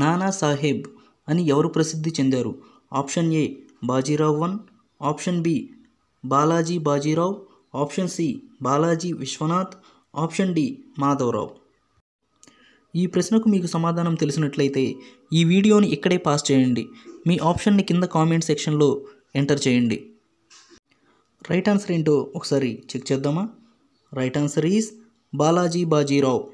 నానా సాహెబ్ అని ఎవరు ప్రసిద్ధి చెందారు option A Bajirao one option B Balaji Bajirao option C Balaji Vishwanath option D Madhavrao ఈ ప్రశ్నకు మీకు సమాధానం తెలిసినట్లయితే ఈ వీడియోని ఇక్కడే పాస్ చేయండి మీ ఆప్షన్ని కింద కామెంట్ సెక్షన్లో ఎంటర్ చేయండి రైట్ ఆన్సర్ ఏంటో ఒకసారి చెక్ చేద్దామా right answer is Balaji Bajirao